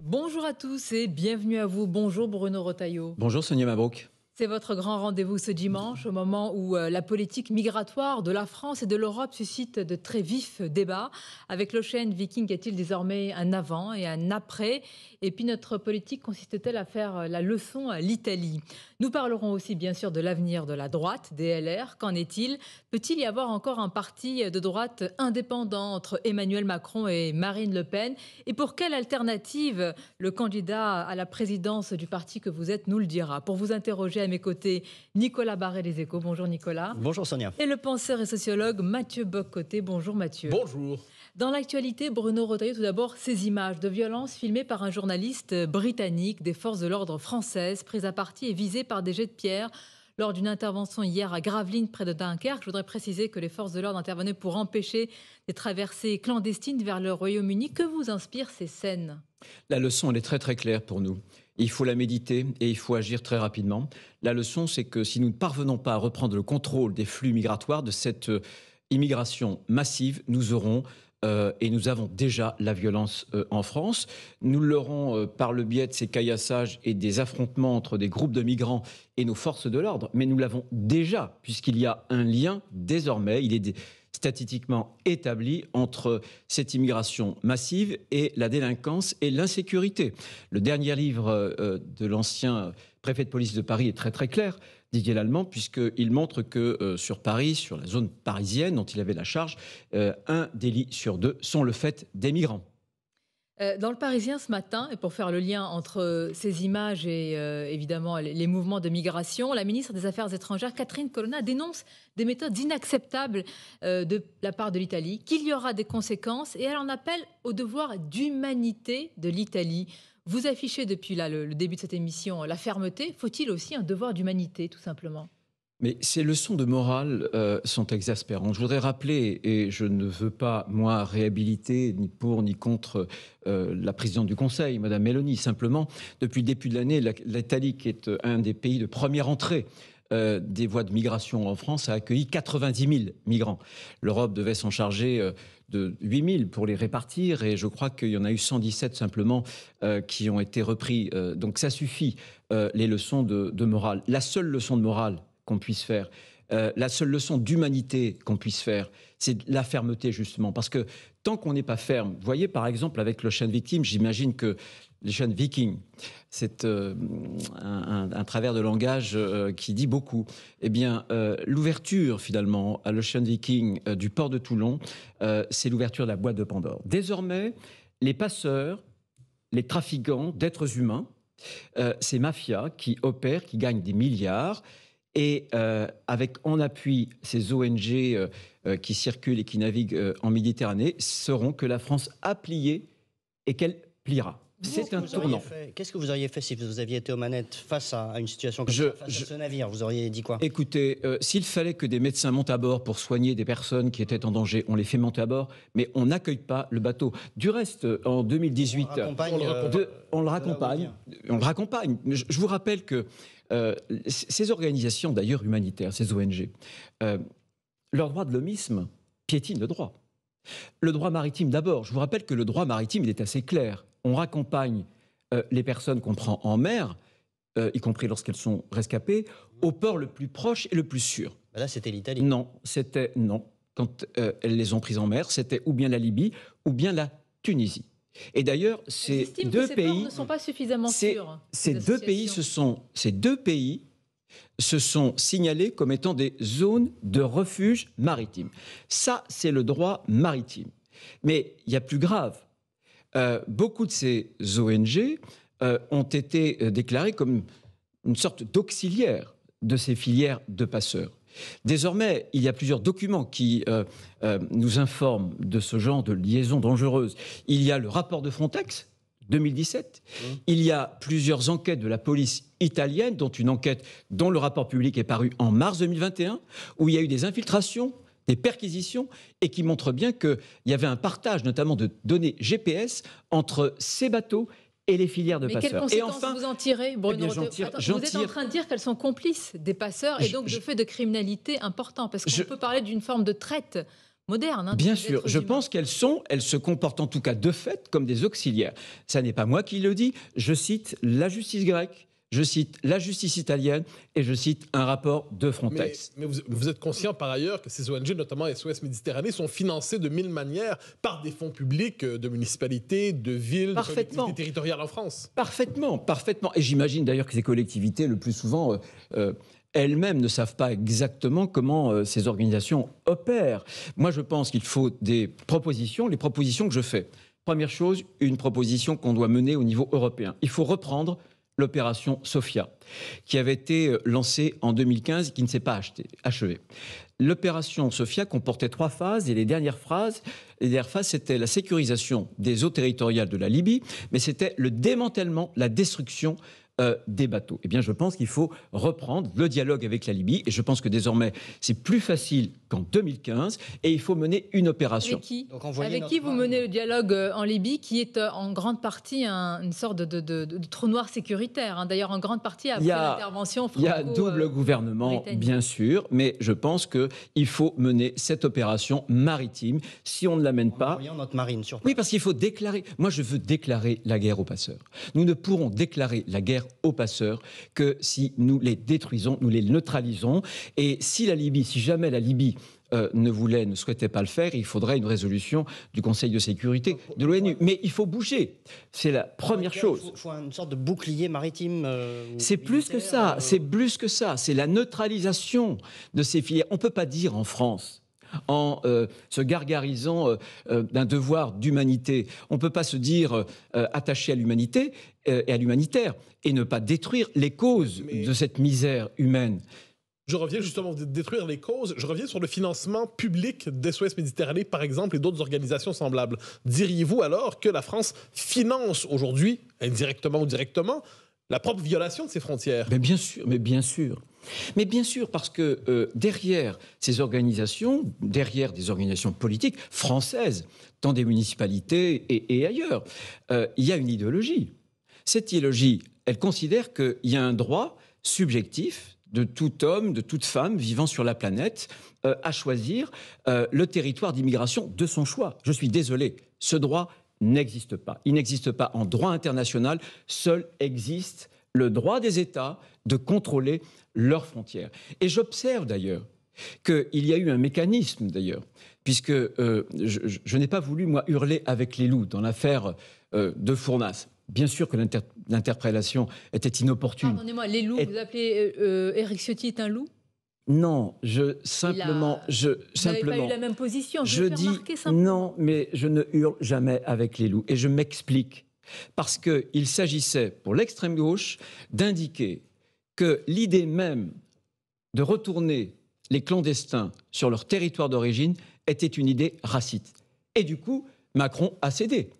Bonjour à tous et bienvenue à vous. Bonjour Bruno Rotaillot. Bonjour Sonia Mabrouk. C'est votre grand rendez-vous ce dimanche, au moment où euh, la politique migratoire de la France et de l'Europe suscite de très vifs débats. Avec l'Ocean Viking, y a-t-il désormais un avant et un après Et puis notre politique consiste-t-elle à faire euh, la leçon à l'Italie Nous parlerons aussi bien sûr de l'avenir de la droite, DLR. Qu'en est-il Peut-il y avoir encore un parti de droite indépendant entre Emmanuel Macron et Marine Le Pen Et pour quelle alternative le candidat à la présidence du parti que vous êtes nous le dira Pour vous interroger à mes côtés Nicolas Barret des Échos. Bonjour Nicolas. Bonjour Sonia. Et le penseur et sociologue Mathieu Boccoté. Bonjour Mathieu. Bonjour. Dans l'actualité, Bruno Retailleau, tout d'abord, ces images de violence filmées par un journaliste britannique des forces de l'ordre françaises, prises à partie et visées par des jets de pierre lors d'une intervention hier à Gravelines, près de Dunkerque. Je voudrais préciser que les forces de l'ordre intervenaient pour empêcher des traversées clandestines vers le Royaume-Uni. Que vous inspirent ces scènes La leçon, elle est très très claire pour nous il faut la méditer et il faut agir très rapidement. La leçon, c'est que si nous ne parvenons pas à reprendre le contrôle des flux migratoires, de cette euh, immigration massive, nous aurons euh, et nous avons déjà la violence euh, en France. Nous l'aurons par le biais de ces caillassages et des affrontements entre des groupes de migrants et nos forces de l'ordre, mais nous l'avons déjà, puisqu'il y a un lien désormais. Il est statistiquement établi entre cette immigration massive et la délinquance et l'insécurité. Le dernier livre euh, de l'ancien préfet de police de Paris est très très clair. Didier Lallemand, puisqu'il montre que euh, sur Paris, sur la zone parisienne dont il avait la charge, euh, un délit sur deux sont le fait des migrants. Euh, dans le Parisien ce matin, et pour faire le lien entre euh, ces images et euh, évidemment les mouvements de migration, la ministre des Affaires étrangères, Catherine Colonna, dénonce des méthodes inacceptables de la part de l'Italie, qu'il y aura des conséquences, et elle en appelle au devoir d'humanité de l'Italie. Vous affichez depuis le début de cette émission la fermeté, faut-il aussi un devoir d'humanité tout simplement mais ces leçons de morale euh, sont exaspérantes. Je voudrais rappeler, et je ne veux pas, moi, réhabiliter ni pour ni contre euh, la présidente du Conseil, Madame Meloni, simplement, depuis le début de l'année, l'Italie, qui est euh, un des pays de première entrée des voies de migration en France, a accueilli 90 000 migrants. L'Europe devait s'en charger de 8 000 pour les répartir et je crois qu'il y en a eu 117 simplement qui ont été repris. donc ça suffit, les leçons de, morale. La seule leçon de morale qu'on puisse faire, euh, la seule leçon d'humanité qu'on puisse faire, c'est la fermeté justement. Parce que tant qu'on n'est pas ferme, vous voyez par exemple avec le chaîne victime, j'imagine que le chaîne viking, c'est euh, un, travers de langage euh, qui dit beaucoup. Eh bien, l'ouverture finalement à le l'Ocean Viking du port de Toulon, c'est l'ouverture de la boîte de Pandore. Désormais, les passeurs, les trafiquants d'êtres humains, ces mafias qui opèrent, qui gagnent des milliards, et euh, avec en appui ces ONG euh, euh, qui circulent et qui naviguent en Méditerranée, sauront que la France a plié et qu'elle pliera. C'est un tournant. Qu'est-ce que vous auriez fait si vous aviez été aux manettes face à, une situation comme je, ça, face à ce navire Vous auriez dit quoi Écoutez, s'il fallait que des médecins montent à bord pour soigner des personnes qui étaient en danger, on les fait monter à bord, mais on n'accueille pas le bateau. Du reste, en 2018, on le raccompagne. on, le raccompagne on le raccompagne. je vous rappelle que euh, ces organisations, d'ailleurs humanitaires, ces ONG, euh, leur droit de l'homisme piétine le droit. Le droit maritime d'abord. Je vous rappelle que le droit maritime, il est assez clair. On raccompagne euh, les personnes qu'on prend en mer, y compris lorsqu'elles sont rescapées, au port le plus proche et le plus sûr. Bah là, c'était l'Italie. Non, c'était non. Quand elles les ont prises en mer, c'était ou bien la Libye ou bien la Tunisie. Et d'ailleurs, ces deux pays ne sont pas suffisamment Ces deux pays se sont, ces deux pays se sont signalés comme étant des zones de refuge maritime. Ça, c'est le droit maritime. Mais il y a plus grave. Euh, beaucoup de ces ONG euh, ont été euh, déclarées comme une sorte d'auxiliaire de ces filières de passeurs. Désormais, il y a plusieurs documents qui euh, euh, nous informent de ce genre de liaison dangereuse. Il y a le rapport de Frontex 2017. Mmh. Il y a plusieurs enquêtes de la police italienne, dont une enquête dont le rapport public est paru en mars 2021, où il y a eu des infiltrations des perquisitions et qui montrent bien qu'il y avait un partage notamment de données GPS entre ces bateaux et les filières de passeurs. Quelles conséquences vous en tirez, Bruno eh Vous êtes en train de dire qu'elles sont complices des passeurs et donc je, de faits de criminalité importants, parce qu'on peut parler d'une forme de traite moderne. Hein, bien sûr, je pense qu'elles sont, elles se comportent en tout cas de fait comme des auxiliaires. Ça n'est pas moi qui le dis, je cite la justice grecque je cite la justice italienne et je cite un rapport de Frontex. Mais, vous, êtes conscient par ailleurs que ces ONG, notamment SOS Méditerranée, sont financées de mille manières par des fonds publics euh, de municipalités, de villes, de territoriales en France. Parfaitement, parfaitement. Et j'imagine d'ailleurs que ces collectivités, le plus souvent, euh, euh, elles-mêmes ne savent pas exactement comment ces organisations opèrent. Moi, je pense qu'il faut des propositions, les propositions que je fais. Première chose, une proposition qu'on doit mener au niveau européen. Il faut reprendre l'opération SOFIA, qui avait été euh, lancée en 2015 qui ne s'est pas achevée. L'opération SOFIA comportait trois phases et les dernières, phases, les dernières phases, c'était la sécurisation des eaux territoriales de la Libye, mais c'était le démantèlement, la destruction euh, des bateaux. Eh bien, je pense qu'il faut reprendre le dialogue avec la Libye. Et je pense que désormais, c'est plus facile qu'en 2015. Et il faut mener une opération. Avec qui, avec qui vous menez le dialogue euh, en Libye, qui est euh, en grande partie une sorte de, trou noir sécuritaire. Hein. D'ailleurs, en grande partie après l'intervention Il y a double gouvernement, bien sûr. Mais je pense qu'il faut mener cette opération maritime. Si on ne l'amène pas... notre marine sur Oui, parce qu'il faut déclarer... Moi, je veux déclarer la guerre aux passeurs. Nous ne pourrons déclarer la guerre aux passeurs que si nous les détruisons, nous les neutralisons. Et si la Libye, si jamais la Libye euh, ne voulait, ne souhaitait pas le faire, il faudrait une résolution du Conseil de sécurité de l'ONU. Mais il faut bouger. C'est la première chose. Il faut, une sorte de bouclier maritime. Euh, c'est plus que ça. Euh. C'est plus que ça. C'est la neutralisation de ces filières. On ne peut pas dire en France en euh, se gargarisant euh, euh, d'un devoir d'humanité. On ne peut pas se dire attaché à l'humanité et à l'humanitaire et ne pas détruire les causes de cette misère humaine. Je reviens justement de détruire les causes. Je reviens sur le financement public des d'SOS Méditerranée, par exemple, et d'autres organisations semblables. Diriez-vous alors que la France finance aujourd'hui, indirectement ou directement, la propre violation de ses frontières Mais bien sûr, mais bien sûr. Mais bien sûr, parce que euh, derrière ces organisations, derrière des organisations politiques françaises, dans des municipalités et, ailleurs, euh, il y a une idéologie. Cette idéologie, elle considère qu'il y a un droit subjectif de tout homme, de toute femme vivant sur la planète euh, à choisir le territoire d'immigration de son choix. Je suis désolé, ce droit n'existe pas. Il n'existe pas en droit international, seul existe le droit des États de contrôler leurs frontières. Et j'observe d'ailleurs qu'il y a eu un mécanisme d'ailleurs, puisque euh, je, n'ai pas voulu, moi, hurler avec les loups dans l'affaire euh, de Fournasse. Bien sûr que l'interprétation était inopportune. Pardonnez-moi, les loups, vous appelez Eric euh, Ciotti est un loup non, je simplement, je simplement. eu la même position. Je, je dis non, mais je ne hurle jamais avec les loups et je m'explique. Parce qu'il s'agissait, pour l'extrême gauche, d'indiquer que l'idée même de retourner les clandestins sur leur territoire d'origine était une idée raciste. Et du coup, Macron a cédé.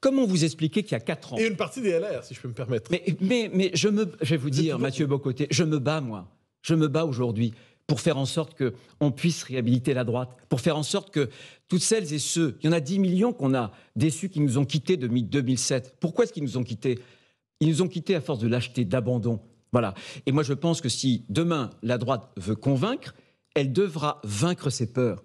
Comment vous expliquer qu'il y a 4 ans. Et une partie des LR, si je peux me permettre. Mais, mais, je, me, je vais vous dire, Mathieu Bocoté, je me bats, moi. Je me bats aujourd'hui pour faire en sorte qu'on puisse réhabiliter la droite, pour faire en sorte que toutes celles et ceux, il y en a 10 millions qu'on a déçus qui nous ont quittés depuis 2007. Pourquoi est-ce qu'ils nous ont quittés Ils nous ont quittés à force de lâcheté, d'abandon. Voilà. Et moi, je pense que si demain la droite veut convaincre, elle devra vaincre ses peurs.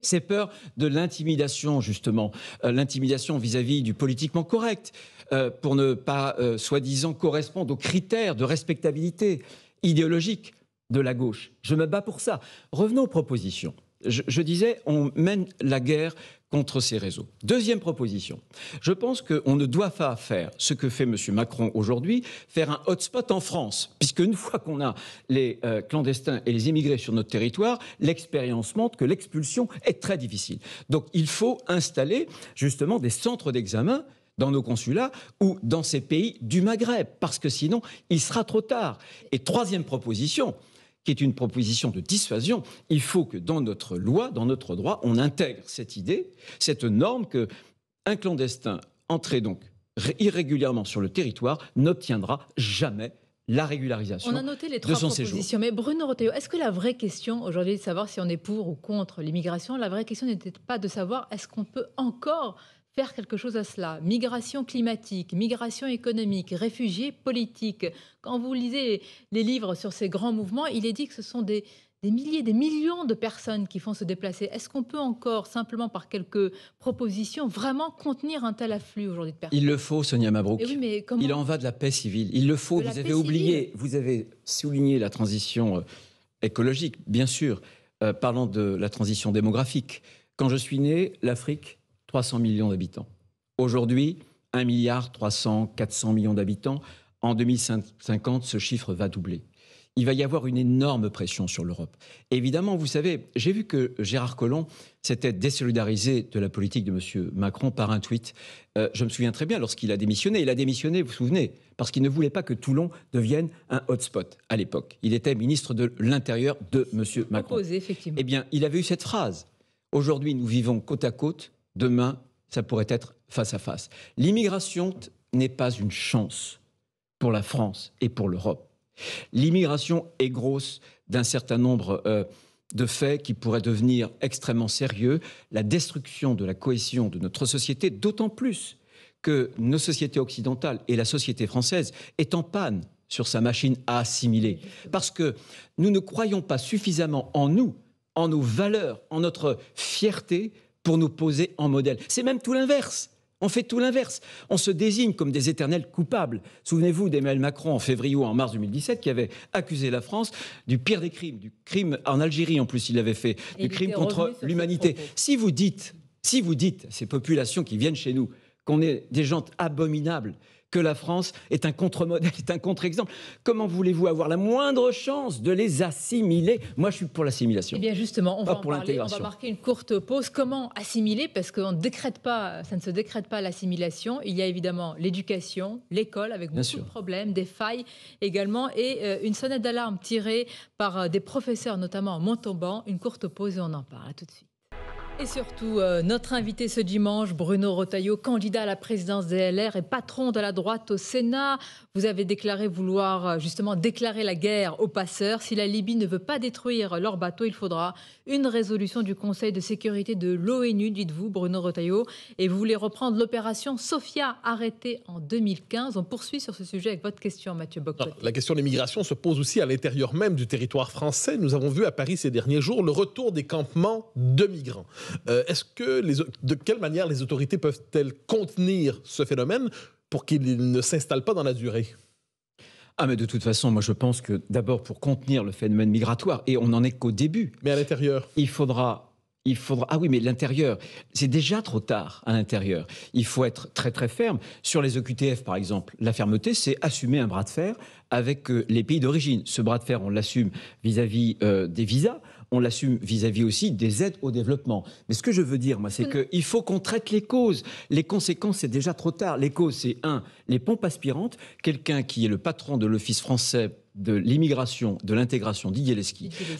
Ses peurs de l'intimidation, justement, euh, l'intimidation vis-à-vis du politiquement correct, euh, pour ne pas, euh, soi-disant, correspondre aux critères de respectabilité idéologique de la gauche. Je me bats pour ça. Revenons aux propositions. Je, disais, on mène la guerre contre ces réseaux. Deuxième proposition. Je pense qu'on ne doit pas faire ce que fait M. Macron aujourd'hui, faire un hotspot en France, puisque une fois qu'on a les euh, clandestins et les immigrés sur notre territoire, l'expérience montre que l'expulsion est très difficile. Donc il faut installer justement des centres d'examen dans nos consulats ou dans ces pays du Maghreb, parce que sinon, il sera trop tard. Et troisième proposition, qui est une proposition de dissuasion, il faut que dans notre loi, dans notre droit, on intègre cette idée, cette norme que un clandestin entré donc irrégulièrement sur le territoire n'obtiendra jamais la régularisation. On a noté les trois propositions. Mais Bruno Roteo, est-ce que la vraie question aujourd'hui de savoir si on est pour ou contre l'immigration, la vraie question n'était pas de savoir est-ce qu'on peut encore faire quelque chose à cela. Migration climatique, migration économique, réfugiés politiques. Quand vous lisez les livres sur ces grands mouvements, il est dit que ce sont des, des milliers, des millions de personnes qui font se déplacer. Est-ce qu'on peut encore, simplement par quelques propositions, vraiment contenir un tel afflux aujourd'hui de personnes Il le faut, Sonia Mabrouk. Eh mais Il en va de la paix civile. Il le faut. Vous avez oublié, vous avez souligné la transition euh, écologique, bien sûr. Euh, parlant de la transition démographique, quand je suis né, l'Afrique 300 millions d'habitants. Aujourd'hui, 1 milliard 300, 400 millions d'habitants. En 2050, ce chiffre va doubler. Il va y avoir une énorme pression sur l'Europe. Évidemment, vous savez, j'ai vu que Gérard Collomb s'était désolidarisé de la politique de M. Macron par un tweet. Euh, je me souviens très bien, lorsqu'il a démissionné, il a démissionné, vous vous souvenez, parce qu'il ne voulait pas que Toulon devienne un hotspot à l'époque. Il était ministre de l'Intérieur de M. Macron. Eh bien, il avait eu cette phrase. Aujourd'hui, nous vivons côte à côte Demain, ça pourrait être face à face. L'immigration n'est pas une chance pour la France et pour l'Europe. L'immigration est grosse d'un certain nombre euh, de faits qui pourraient devenir extrêmement sérieux. La destruction de la cohésion de notre société, d'autant plus que nos sociétés occidentales et la société française est en panne sur sa machine à assimiler. Parce que nous ne croyons pas suffisamment en nous, en nos valeurs, en notre fierté pour nous poser en modèle. C'est même tout l'inverse. On fait tout l'inverse. On se désigne comme des éternels coupables. Souvenez-vous d'Emmanuel Macron en février ou en mars 2017 qui avait accusé la France du pire des crimes, du crime en Algérie en plus, il avait fait, du crime contre l'humanité. Si vous dites, si vous dites ces populations qui viennent chez nous qu'on est des gens abominables, que la France est un contre-modèle, est un contre-exemple. Comment voulez-vous avoir la moindre chance de les assimiler Moi, je suis pour l'assimilation. Eh bien, justement, on va, pour on va, marquer une courte pause. Comment assimiler Parce qu'on décrète pas, ça ne se décrète pas l'assimilation. Il y a évidemment l'éducation, l'école, avec beaucoup de problèmes, des failles également, et euh, une sonnette d'alarme tirée par euh, des professeurs, notamment en Montauban. Une courte pause et on en parle. tout de suite. Et surtout, euh, notre invité ce dimanche, Bruno Rotaillot, candidat à la présidence des LR et patron de la droite au Sénat. Vous avez déclaré vouloir euh, justement déclarer la guerre aux passeurs. Si la Libye ne veut pas détruire leurs bateaux, il faudra une résolution du Conseil de sécurité de l'ONU, dites-vous, Bruno Rotaillot. Et vous voulez reprendre l'opération Sophia, arrêtée en 2015. On poursuit sur ce sujet avec votre question, Mathieu Bocquet. La question des migrations se pose aussi à l'intérieur même du territoire français. Nous avons vu à Paris ces derniers jours le retour des campements de migrants. Euh, est-ce que de quelle manière les autorités peuvent-elles contenir ce phénomène pour qu'il ne s'installe pas dans la durée ah mais de toute façon, moi je pense que d'abord pour contenir le phénomène migratoire, et on n'en est qu'au début. Mais à l'intérieur Il faudra il faudra. Ah oui, mais l'intérieur, c'est déjà trop tard à l'intérieur. Il faut être très très ferme. Sur les EQTF, par exemple, la fermeté, c'est assumer un bras de fer avec euh, les pays d'origine. Ce bras de fer, on l'assume vis-à-vis euh, des visas, on l'assume vis-à-vis aussi des aides au développement. Mais ce que je veux dire, moi, c'est mm. qu'il faut qu'on traite les causes. Les conséquences, c'est déjà trop tard. Les causes, c'est un, les pompes aspirantes, quelqu'un qui est le patron de l'Office français de l'immigration, de l'intégration, Didier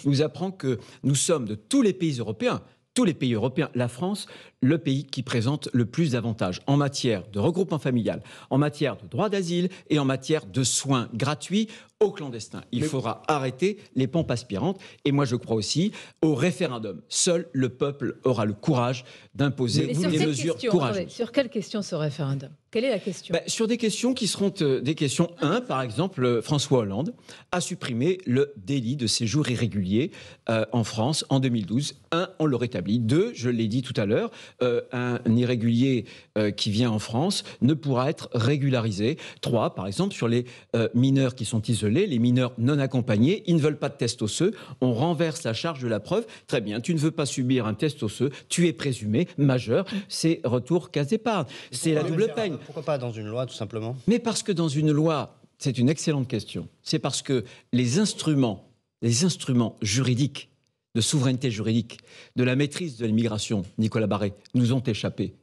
nous apprend que nous sommes de tous les pays européens, tous les pays européens, la France, le pays qui présente le plus d'avantages en matière de regroupement familial, en matière de droit d'asile et en matière de soins gratuits aux clandestins. Il faudra arrêter les pompes aspirantes. Et moi, je crois aussi au référendum. Seul le peuple aura le courage d'imposer des mesures courageuses. sur quelle question ce référendum Quelle est la question bah, Sur des questions qui seront euh, des questions. 1, par exemple, euh, François Hollande a supprimé le délit de séjour irrégulier euh, en France en 2012. 1, on le rétablit. 2, je l'ai dit tout à l'heure, euh, un irrégulier euh, qui vient en France ne pourra être régularisé. Trois, par exemple, sur les euh, mineurs qui sont isolés, les mineurs non accompagnés, ils ne veulent pas de test osseux, on renverse la charge de la preuve. Très bien, tu ne veux pas subir un test osseux, tu es présumé majeur, c'est retour cas d'épargne. C'est la double peine. Pourquoi pas dans une loi, tout simplement Mais parce que dans une loi, c'est une excellente question. C'est parce que les instruments, les instruments juridiques de souveraineté juridique, de la maîtrise de l'immigration, Nicolas Barré, nous ont échappé.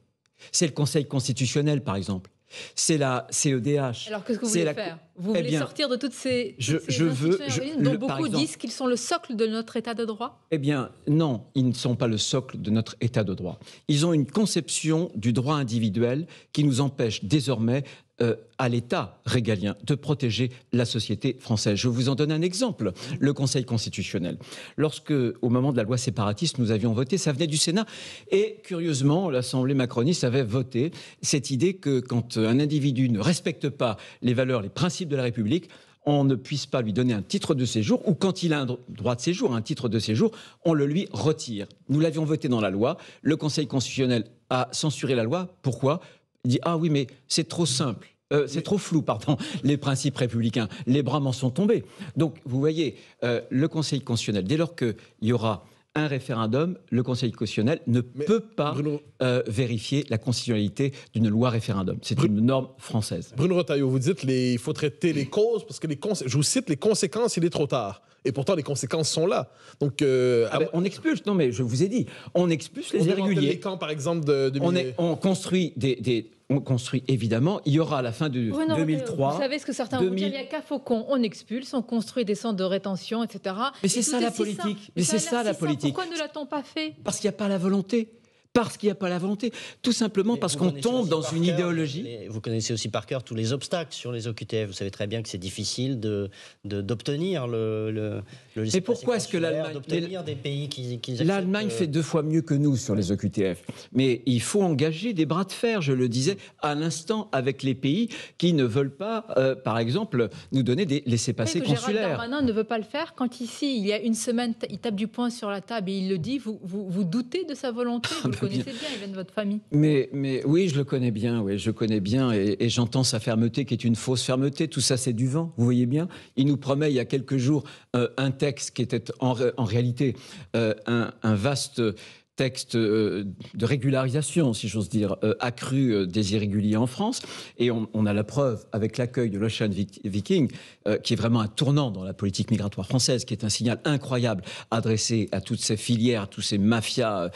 C'est le Conseil constitutionnel, par exemple. C'est la CEDH. Alors qu'est-ce que vous voulez faire vous eh voulez sortir de toutes ces, je, veux, dont beaucoup disent qu'ils sont le socle de notre état de droit Eh bien, non, ils ne sont pas le socle de notre état de droit. Ils ont une conception du droit individuel qui nous empêche désormais euh, à l'État régalien de protéger la société française. Je vous en donne un exemple, le Conseil constitutionnel. Lorsque, au moment de la loi séparatiste, nous avions voté, ça venait du Sénat, et curieusement, l'Assemblée macroniste avait voté cette idée que quand un individu ne respecte pas les valeurs, les principes de la République, on ne puisse pas lui donner un titre de séjour ou quand il a un droit de séjour, un titre de séjour, on le lui retire. Nous l'avions voté dans la loi. Le Conseil constitutionnel a censuré la loi. Pourquoi Il dit ah oui mais c'est trop simple. Euh, c'est trop flou, pardon, les principes républicains. Les bras m'en sont tombés. Donc, vous voyez, euh, le Conseil constitutionnel, dès lors qu'il y aura un référendum, le Conseil constitutionnel ne peut pas euh, vérifier la constitutionnalité d'une loi référendum. C'est une norme française. Bruno Retailleau, vous dites qu'il faut traiter les causes parce que je vous cite les conséquences, il est trop tard. Et pourtant, les conséquences sont là. Donc, euh, ah ben, on expulse. Non, mais je vous ai dit, on expulse les on irréguliers. camps, par exemple, de, on, construit des, on construit évidemment. Il y aura à la fin de 2003. Euh, vous savez ce que certains vont il n'y a qu'à Faucon. On expulse, on construit des centres de rétention, etc. Mais c'est ça, la politique. Mais c'est ça, la politique. Pourquoi ne l'a-t-on pas fait Parce qu'il n'y a pas la volonté parce qu'il n'y a pas la volonté, tout simplement parce qu'on tombe dans une idéologie. Vous connaissez aussi par cœur tous les obstacles sur les OQTF. Vous savez très bien que c'est difficile d'obtenir de, d'obtenir le, le, Mais pourquoi est-ce que l'Allemagne des pays l'Allemagne euh, fait deux fois mieux que nous sur les OQTF. Mais il faut engager des bras de fer, je le disais à l'instant, avec les pays qui ne veulent pas, euh, par exemple, nous donner des laissés-passer consulaires. Gérald Darmanin ne veut pas le faire quand ici, il y a une semaine, il tape du poing sur la table et il le dit. Vous, vous, vous doutez de sa volonté. Ah de votre famille. Mais, oui, je le connais bien, oui, je connais bien, et, j'entends sa fermeté qui est une fausse fermeté. Tout ça, c'est du vent, vous voyez bien. Il nous promet il y a quelques jours euh, un texte qui était en, réalité euh, un, vaste texte euh, de régularisation, si j'ose dire, euh, accru euh, des irréguliers en France. Et on, a la preuve avec l'accueil de l'Ocean Viking, qui est vraiment un tournant dans la politique migratoire française, qui est un signal incroyable adressé à toutes ces filières, à tous ces mafias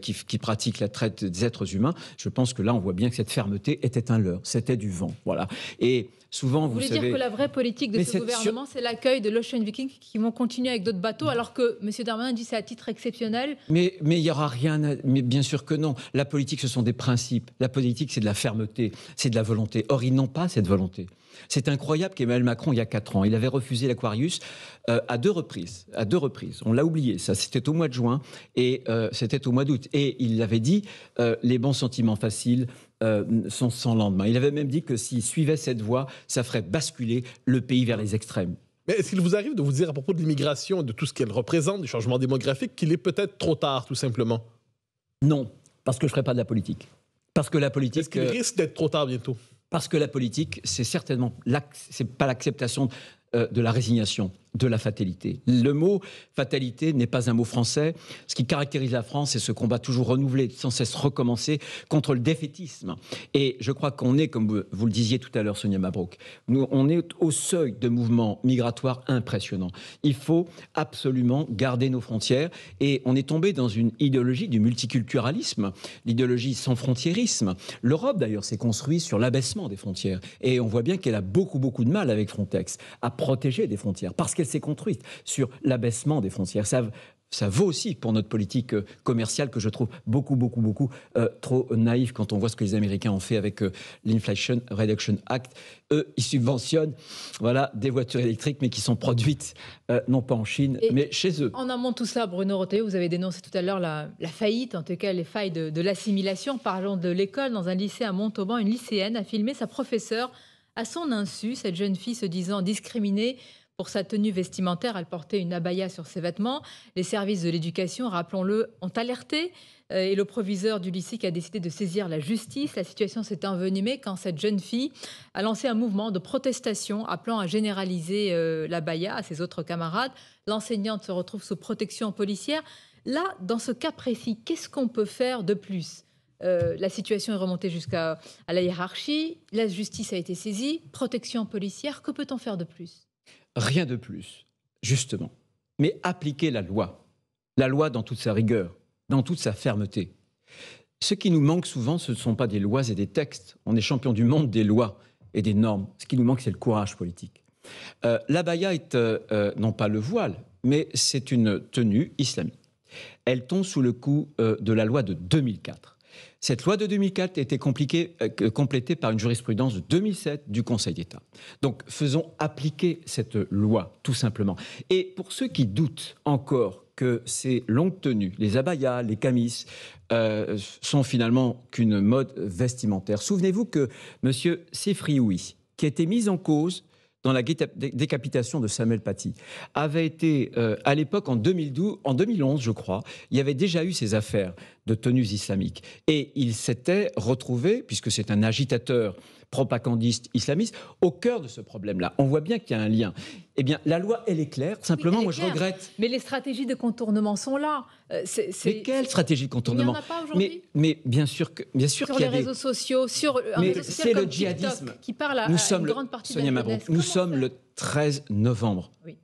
qui, qui pratiquent la traite des êtres humains. Je pense que là, on voit bien que cette fermeté était un leurre, c'était du vent. Voilà. Et souvent, vous, voulez dire que la vraie politique de ce gouvernement, c'est l'accueil de l'Ocean Viking qui vont continuer avec d'autres bateaux, alors que M. Darmanin dit c'est à titre exceptionnel. Mais il n'y aura rien. Mais bien sûr que non. La politique, ce sont des principes. La politique, c'est de la fermeté, c'est de la volonté. Or, ils n'ont pas cette volonté. C'est incroyable qu'Emmanuel Macron, il y a quatre ans, il avait refusé l'Aquarius euh, à deux reprises. À deux reprises. On l'a oublié, ça. C'était au mois de juin et euh, c'était au mois d'août. Et il l'avait dit, euh, les bons sentiments faciles sont sans lendemain. Il avait même dit que s'il suivait cette voie, ça ferait basculer le pays vers les extrêmes. Mais est-ce qu'il vous arrive de vous dire à propos de l'immigration, et de tout ce qu'elle représente, du changement démographique, qu'il est peut-être trop tard, tout simplement Non, parce que je ne ferai pas de la politique. Parce que la politique. Est-ce qu'il risque d'être trop tard bientôt parce que la politique, c'est certainement, c'est pas l'acceptation euh, de la résignation de la fatalité. Le mot fatalité n'est pas un mot français. Ce qui caractérise la France, c'est ce combat toujours renouvelé, sans cesse recommencé contre le défaitisme. Et je crois qu'on est, comme vous, le disiez tout à l'heure, Sonia Mabrouk, nous, on est au seuil de mouvements migratoires impressionnants. Il faut absolument garder nos frontières. Et on est tombé dans une idéologie du multiculturalisme, l'idéologie sans frontiérisme. L'Europe, d'ailleurs, s'est construite sur l'abaissement des frontières. Et on voit bien qu'elle a beaucoup, beaucoup de mal avec Frontex à protéger des frontières. Parce que qu'elle s'est construite, sur l'abaissement des frontières. Ça, ça vaut aussi pour notre politique euh, commerciale que je trouve beaucoup, beaucoup, beaucoup euh, trop naïve quand on voit ce que les Américains ont fait avec euh, l'Inflation Reduction Act. Eux, ils subventionnent voilà, des voitures électriques, mais qui sont produites non pas en Chine, mais chez eux. En amont de tout ça, Bruno Roteo, vous avez dénoncé tout à l'heure la, faillite, en tout cas les failles de, de l'assimilation. Parlons de l'école. Dans un lycée à Montauban, une lycéenne a filmé sa professeure à son insu, cette jeune fille se disant discriminée pour sa tenue vestimentaire, elle portait une abaya sur ses vêtements. Les services de l'éducation, rappelons-le, ont alerté euh, et le proviseur du lycée qui a décidé de saisir la justice. La situation s'est envenimée quand cette jeune fille a lancé un mouvement de protestation appelant à généraliser euh, l'abaya à ses autres camarades. L'enseignante se retrouve sous protection policière. Là, dans ce cas précis, qu'est-ce qu'on peut faire de plus euh, la situation est remontée jusqu'à la hiérarchie, la justice a été saisie, protection policière, que peut-on faire de plus rien de plus, justement, mais appliquer la loi, la loi dans toute sa rigueur, dans toute sa fermeté. Ce qui nous manque souvent, ce ne sont pas des lois et des textes. On est champion du monde des lois et des normes. Ce qui nous manque, c'est le courage politique. Euh, l'abaya est euh, euh, non pas le voile, mais c'est une tenue islamique. Elle tombe sous le coup de la loi de 2004. Cette loi de 2004 était euh, complétée par une jurisprudence de 2007 du Conseil d'État. Donc faisons appliquer cette loi, tout simplement. Et pour ceux qui doutent encore que ces longues tenues, les abayas, les camis, euh, sont finalement qu'une mode vestimentaire, souvenez-vous que M. Sefrioui, qui a été mis en cause dans la décapitation de Samuel Paty, avait été, euh, à l'époque, en, 2012, en 2011, je crois, il y avait déjà eu ces affaires de tenues islamiques. Et il s'était retrouvé, puisque c'est un agitateur propagandistes islamistes au cœur de ce problème-là. On voit bien qu'il y a un lien. Eh bien, la loi, elle est claire. Simplement, moi, je regrette. Mais les stratégies de contournement sont là. Euh, c'est Mais quelle stratégie de contournement Il n'y en a pas aujourd'hui. Mais, mais, bien sûr que, bien sûr Sur les réseaux sociaux, sur euh, un réseau le djihadisme qui parle à, une grande partie de la jeunesse. Nous sommes le 13 novembre. Oui.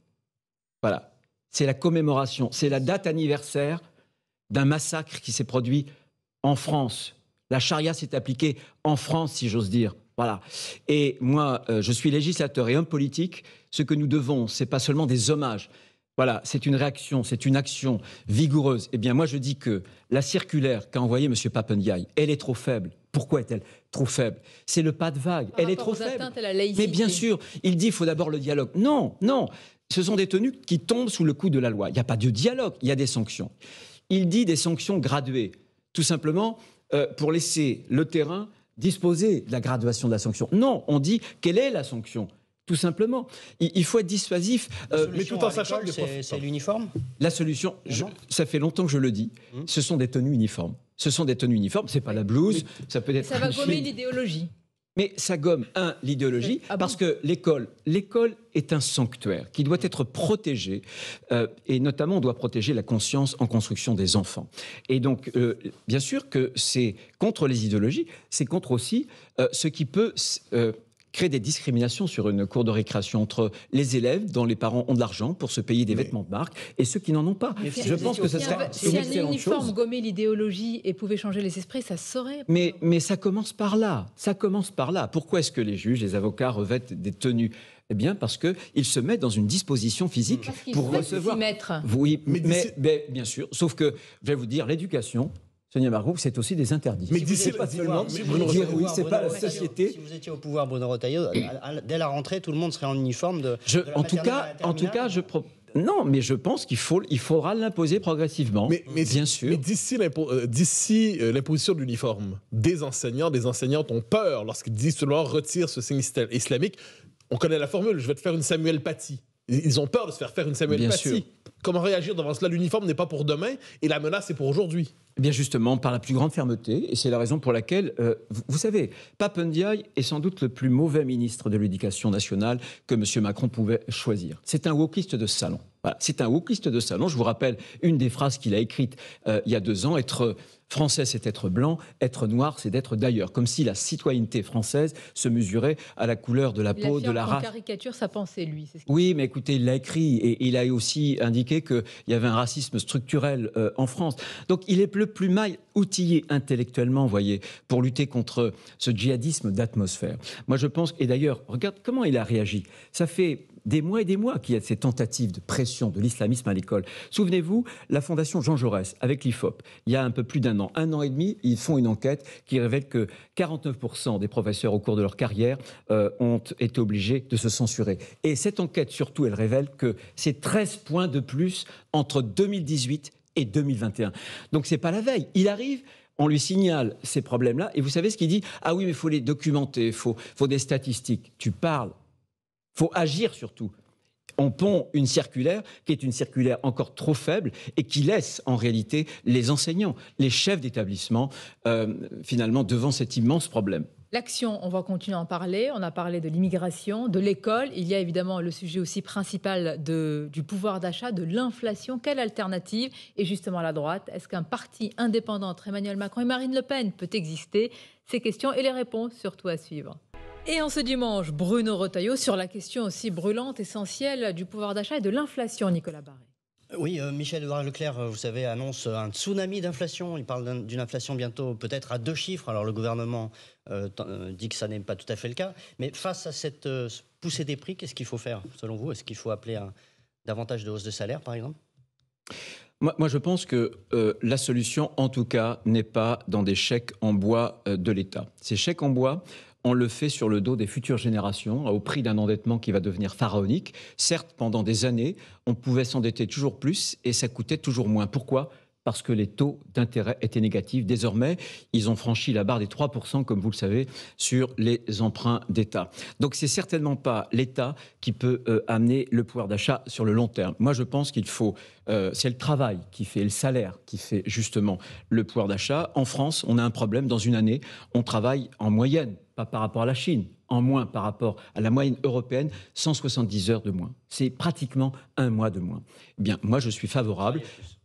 Voilà. C'est la commémoration, c'est la date anniversaire d'un massacre qui s'est produit en France. La charia s'est appliquée en France, si j'ose dire, voilà. Et moi, euh, je suis législateur et homme politique. Ce que nous devons, ce n'est pas seulement des hommages. Voilà, c'est une réaction, c'est une action vigoureuse. Eh bien, moi, je dis que la circulaire qu'a envoyée M. Papendiaï, elle est trop faible. Pourquoi est-elle trop faible C'est le pas de vague. elle est trop faible. Mais bien sûr, il dit qu'il faut d'abord le dialogue. Non, non. Ce sont des tenues qui tombent sous le coup de la loi. Il n'y a pas de dialogue, il y a des sanctions. Il dit des sanctions graduées, tout simplement euh, pour laisser le terrain disposer de la graduation de la sanction. Non, on dit quelle est la sanction tout simplement. Il, faut être dissuasif. Euh, mais tout en sachant que c'est l'uniforme. La solution, ça fait longtemps que je le dis, hmm ce sont des tenues uniformes. Ce sont des tenues uniformes, ce n'est pas la blouse, ça peut être. Ça va gommer l'idéologie mais ça gomme, un, l'idéologie, ah parce que l'école, l'école est un sanctuaire qui doit être protégé, euh, et notamment on doit protéger la conscience en construction des enfants. Et donc, euh, bien sûr que c'est contre les idéologies, c'est contre aussi euh, ce qui peut Créer des discriminations sur une cour de récréation entre les élèves dont les parents ont de l'argent pour se payer des vêtements de marque et ceux qui n'en ont pas. je pense que ce serait si une un uniforme gommait l'idéologie et pouvait changer les esprits, ça saurait. Mais, mais ça commence par là. Ça commence par là. Pourquoi est-ce que les juges, les avocats revêtent des tenues eh bien, parce qu'ils se mettent dans une disposition physique pour recevoir. Mettre. Oui, mais ben, bien sûr. Sauf que, je vais vous dire, l'éducation, Sonia Margot, c'est aussi des interdits. Mais d'ici pas seulement c'est pas la société. Si vous étiez au pouvoir, Bruno Retailleau, dès la rentrée, tout le monde serait en uniforme de. en tout cas, en tout cas, je Non, mais je pense qu'il faut, il faudra l'imposer progressivement, mais, bien sûr. Mais d'ici euh, euh, l'imposition de l'uniforme, des enseignants, des enseignantes ont peur lorsqu'ils disent seulement retire ce signe islamique. On connaît la formule, je vais te faire une Samuel Paty. Ils ont peur de se faire faire une Samuel Paty. Comment réagir devant cela L'uniforme n'est pas pour demain et la menace est pour aujourd'hui. Eh bien justement, par la plus grande fermeté, et c'est la raison pour laquelle, euh, vous, savez, Papendiaï est sans doute le plus mauvais ministre de l'éducation nationale que M. Macron pouvait choisir. C'est un wokiste de salon. C'est un wokiste de salon. Je vous rappelle une des phrases qu'il a écrite euh, il y a deux ans, être français, c'est être blanc, être noir, c'est d'être d'ailleurs. Comme si la citoyenneté française se mesurait à la couleur de la peau, de la race. Il caricature sa pensée, lui. oui, mais écoutez, il l'a écrit et il a aussi indiqué qu'il y avait un racisme structurel euh, en France. Donc il est le plus mal outillé intellectuellement, vous voyez, pour lutter contre ce djihadisme d'atmosphère. Moi, je pense, et d'ailleurs, regarde comment il a réagi. Ça fait des mois et des mois qu'il y a ces tentatives de pression de l'islamisme à l'école. Souvenez-vous, la Fondation Jean Jaurès, avec l'IFOP, il y a un peu plus d'un an, un an et demi, ils font une enquête qui révèle que 49% des professeurs au cours de leur carrière euh, ont été obligés de se censurer. Et cette enquête, surtout, elle révèle que c'est 13 points de plus entre 2018 et 2021. Donc c'est pas la veille. Il arrive, on lui signale ces problèmes-là, et vous savez ce qu'il dit Ah oui, mais il faut les documenter, il faut, faut des statistiques. Tu parles, faut agir surtout. On pond une circulaire qui est une circulaire encore trop faible et qui laisse en réalité les enseignants, les chefs d'établissement, euh, finalement devant cet immense problème. L'action, on va continuer à en parler. On a parlé de l'immigration, de l'école. Il y a évidemment le sujet aussi principal du pouvoir d'achat, de l'inflation. Quelle alternative Et justement, à la droite, est-ce qu'un parti indépendant entre Emmanuel Macron et Marine Le Pen peut exister Ces questions et les réponses surtout à suivre. Et en ce dimanche, Bruno Retailleau sur la question aussi brûlante, essentielle du pouvoir d'achat et de l'inflation, Nicolas Barré. Oui, euh, Michel-Edouard Leclerc, euh, vous savez, annonce euh, un tsunami d'inflation. Il parle d'une inflation bientôt peut-être à deux chiffres. Alors le gouvernement dit que ça n'est pas tout à fait le cas. Mais face à cette poussée des prix, qu'est-ce qu'il faut faire selon vous Est-ce qu'il faut appeler davantage de hausse de salaire, par exemple moi, je pense que la solution, en tout cas, n'est pas dans des chèques en bois de l'État. Ces chèques en bois, on le fait sur le dos des futures générations, au prix d'un endettement qui va devenir pharaonique. Certes, pendant des années, on pouvait s'endetter toujours plus et ça coûtait toujours moins. Pourquoi parce que les taux d'intérêt étaient négatifs. Désormais, ils ont franchi la barre des 3%, comme vous le savez, sur les emprunts d'État. Donc, ce n'est certainement pas l'État qui peut euh, amener le pouvoir d'achat sur le long terme. Moi, je pense qu'il faut, euh, c'est le travail qui fait, le salaire qui fait justement le pouvoir d'achat. En France, on a un problème. Dans une année, on travaille en moyenne pas par rapport à la Chine, en moins par rapport à la moyenne européenne, 170 heures de moins. C'est pratiquement un mois de moins. Eh bien, moi, je suis favorable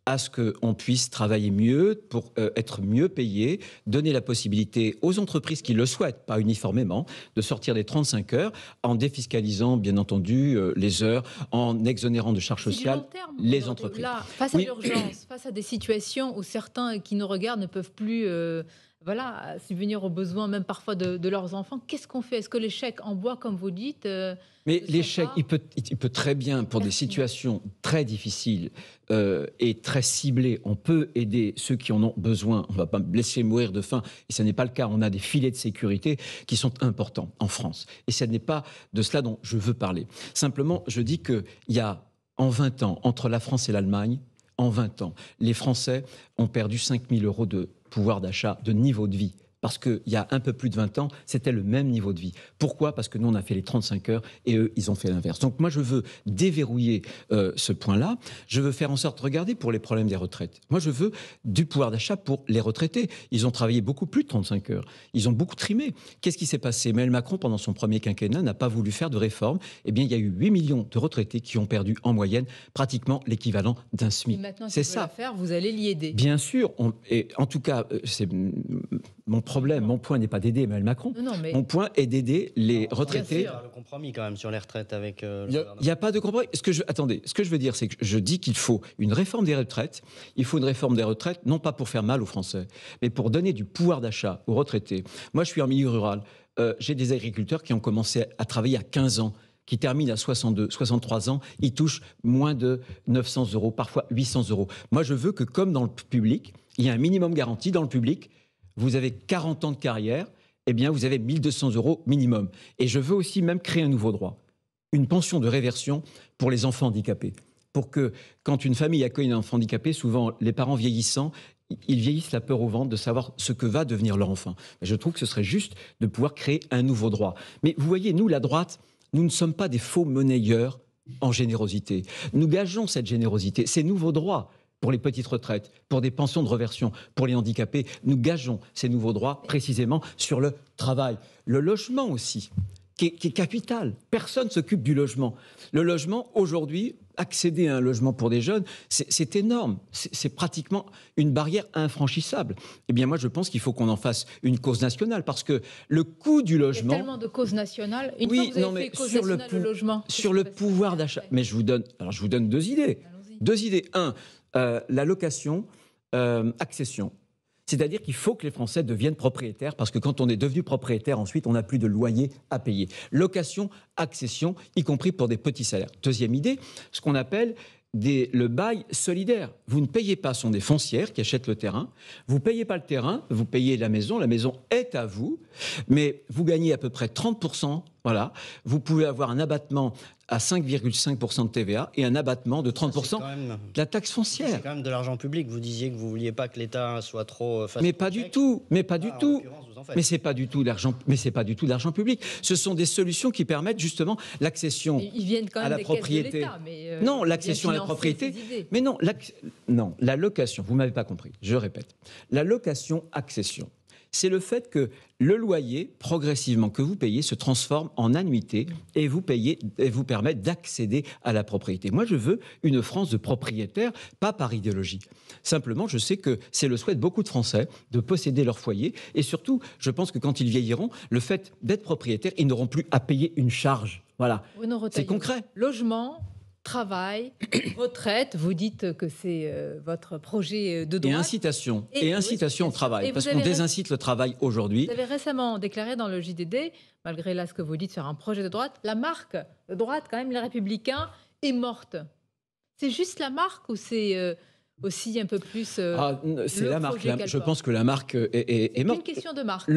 à ce qu'on puisse travailler mieux pour euh, être mieux payé, donner la possibilité aux entreprises qui le souhaitent, pas uniformément, de sortir des 35 heures en défiscalisant, bien entendu, euh, les heures, en exonérant de charges sociales les entreprises. face à l'urgence, face à des situations où certains qui nous regardent ne peuvent plus... Euh, voilà, euh, subvenir aux besoins même parfois de, leurs enfants. Qu'est-ce qu'on fait Est-ce que l'échec en bois, comme vous dites euh, Mais l'échec, il, peut, il très bien, pour des situations très difficiles euh, et très ciblées, on peut aider ceux qui en ont besoin. On ne va pas me laisser mourir de faim. Et ce n'est pas le cas. On a des filets de sécurité qui sont importants en France. Et ce n'est pas de cela dont je veux parler. Simplement, je dis qu'il y a, en 20 ans, entre la France et l'Allemagne, en 20 ans, les Français ont perdu 5 000 euros de pouvoir d'achat, de niveau de vie parce qu'il y a un peu plus de 20 ans, c'était le même niveau de vie. Pourquoi Parce que nous, on a fait les 35 heures et eux, ils ont fait l'inverse. Donc moi, je veux déverrouiller euh, ce point-là. Je veux faire en sorte, regardez, pour les problèmes des retraites. Moi, je veux du pouvoir d'achat pour les retraités. Ils ont travaillé beaucoup plus de 35 heures. Ils ont beaucoup trimé. Qu'est-ce qui s'est passé Emmanuel Macron, pendant son premier quinquennat, n'a pas voulu faire de réforme. Eh bien, il y a eu 8 millions de retraités qui ont perdu en moyenne pratiquement l'équivalent d'un SMIC. Si c'est ça. Faire, vous allez l'y aider. Bien sûr. en tout cas, euh, c'est mon problème, mon point n'est pas d'aider Emmanuel Macron. Mon point est d'aider les retraités. Il a un compromis quand même sur les retraites avec. Euh, il n'y a, pas de compromis. Ce que je, attendez, ce que je veux dire, c'est que je dis qu'il faut une réforme des retraites. Il faut une réforme des retraites, non pas pour faire mal aux Français, mais pour donner du pouvoir d'achat aux retraités. Moi, je suis en milieu rural. Euh, j'ai des agriculteurs qui ont commencé à travailler à 15 ans qui terminent à 62, 63 ans, ils touchent moins de 900 euros, parfois 800 euros. Moi, je veux que, comme dans le public, il y a un minimum garanti dans le public vous avez 40 ans de carrière, eh bien, vous avez 1200 euros minimum. Et je veux aussi même créer un nouveau droit, une pension de réversion pour les enfants handicapés. Pour que, quand une famille accueille un enfant handicapé, souvent les parents vieillissants, ils vieillissent la peur au ventre de savoir ce que va devenir leur enfant. je trouve que ce serait juste de pouvoir créer un nouveau droit. Mais vous voyez, nous, la droite, nous ne sommes pas des faux monnayeurs en générosité. Nous gageons cette générosité, ces nouveaux droits pour les petites retraites, pour des pensions de reversion, pour les handicapés. Nous gageons ces nouveaux droits précisément sur le travail. Le logement aussi, qui est, capital. Personne ne s'occupe du logement. Le logement, aujourd'hui, accéder à un logement pour des jeunes, c'est énorme. C'est pratiquement une barrière infranchissable. Eh bien, moi, je pense qu'il faut qu'on en fasse une cause nationale parce que le coût du logement. Il y a tellement de causes nationales. Une oui, vous avez non, mais fait cause sur le, logement. Sur le pouvoir d'achat. Mais je vous donne, alors je vous donne deux idées. Deux idées. Un, euh, la location euh, accession. C'est-à-dire qu'il faut que les Français deviennent propriétaires, parce que quand on est devenu propriétaire, ensuite, on n'a plus de loyer à payer. Location, accession, y compris pour des petits salaires. Deuxième idée, ce qu'on appelle le bail solidaire. Vous ne payez pas, ce sont des foncières qui achètent le terrain. Vous ne payez pas le terrain, vous payez la maison. La maison est à vous, mais vous gagnez à peu près 30%. Voilà. Vous pouvez avoir un abattement à 5,5% de TVA et un abattement de 30% de la taxe foncière. C'est quand même de l'argent public. Vous disiez que vous ne vouliez pas que l'État soit trop... Euh, mais pas du tout. Mais pas du ah, tout. Mais c'est pas du tout l'argent. Mais c'est pas du tout l'argent public. Ce sont des solutions qui permettent justement l'accession à la propriété. non, l'accession à la propriété. Mais non, non, la location. Vous m'avez pas compris. Je répète, la location accession c'est le fait que le loyer, progressivement, que vous payez, se transforme en annuité et vous, payez, et vous permet d'accéder à la propriété. Moi, je veux une France de propriétaires, pas par idéologie. Simplement, je sais que c'est le souhait de beaucoup de Français de posséder leur foyer. Et surtout, je pense que quand ils vieilliront, le fait d'être propriétaire, ils n'auront plus à payer une charge. Voilà. C'est concret. Logement, travail, retraite, vous dites que c'est euh, votre projet euh, de droite. Et incitation, et, incitation au travail, parce qu'on désincite le travail aujourd'hui. Vous avez récemment déclaré dans le JDD, malgré là ce que vous dites sur un projet de droite, la marque de droite, quand même, les Républicains, est morte. C'est juste la marque ou c'est... Euh, aussi un peu plus. Euh, ah, c'est la marque. je pense que la marque est, est, est, une question de marque.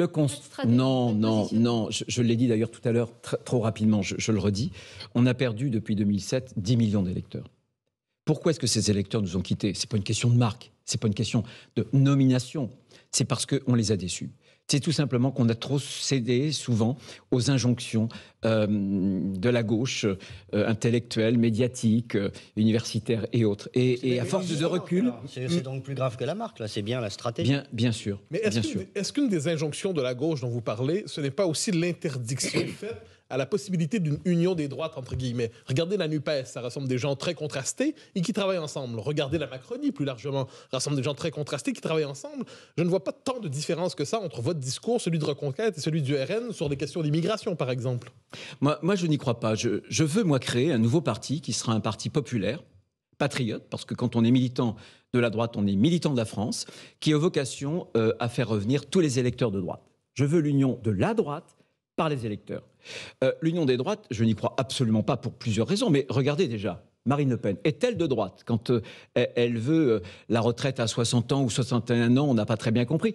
Non, non, non. Je, l'ai dit d'ailleurs tout à l'heure trop rapidement. Je, le redis. On a perdu depuis 2007 10 millions d'électeurs. Pourquoi est-ce que ces électeurs nous ont quittés Ce n'est pas une question de marque. Ce n'est pas une question de nomination. C'est parce qu'on les a déçus c'est tout simplement qu'on a trop cédé souvent aux injonctions euh, de la gauche euh, intellectuelle, médiatique, euh, universitaire et autres. Et, à force de recul, hmm. c'est donc plus grave que la marque. Là, c'est bien la stratégie. Bien, bien sûr. Mais est-ce qu'une des injonctions de la gauche dont vous parlez, ce n'est pas aussi l'interdiction faite à la possibilité d'une union des droites, entre guillemets. Regardez la NUPES, ça rassemble des gens très contrastés et qui travaillent ensemble. Regardez la Macronie, plus largement, rassemble des gens très contrastés qui travaillent ensemble. Je ne vois pas tant de différence que ça entre votre discours, celui de Reconquête et celui du RN sur les questions d'immigration, par exemple. Moi, je n'y crois pas. Je, veux, moi, créer un nouveau parti qui sera un parti populaire, patriote, parce que quand on est militant de la droite, on est militant de la France, qui a vocation euh, à faire revenir tous les électeurs de droite. Je veux l'union de la droite par les électeurs. Euh, l'union des droites, je n'y crois absolument pas pour plusieurs raisons, mais regardez déjà, Marine Le Pen est-elle de droite quand euh, elle veut euh, la retraite à 60 ans ou 61 ans On n'a pas très bien compris.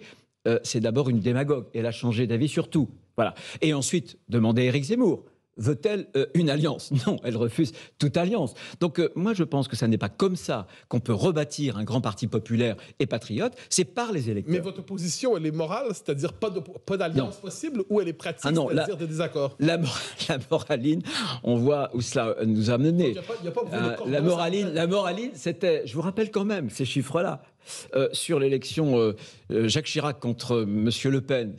c'est d'abord une démagogue. Elle a changé d'avis sur tout. Voilà. Et ensuite, demandez à Éric Zemmour veut-elle euh, une alliance Non, elle refuse toute alliance. Donc euh, moi je pense que ça n'est pas comme ça qu'on peut rebâtir un grand parti populaire et patriote, c'est par les électeurs. Mais votre position, elle est morale, c'est-à-dire pas, pas d'alliance possible, ou elle est pratique, ah c'est-à-dire des désaccords la, moraline, on voit où cela euh, nous a mené. la moraline, la moraline c'était, je vous rappelle quand même ces chiffres-là, sur l'élection Jacques Chirac contre M. Le Pen,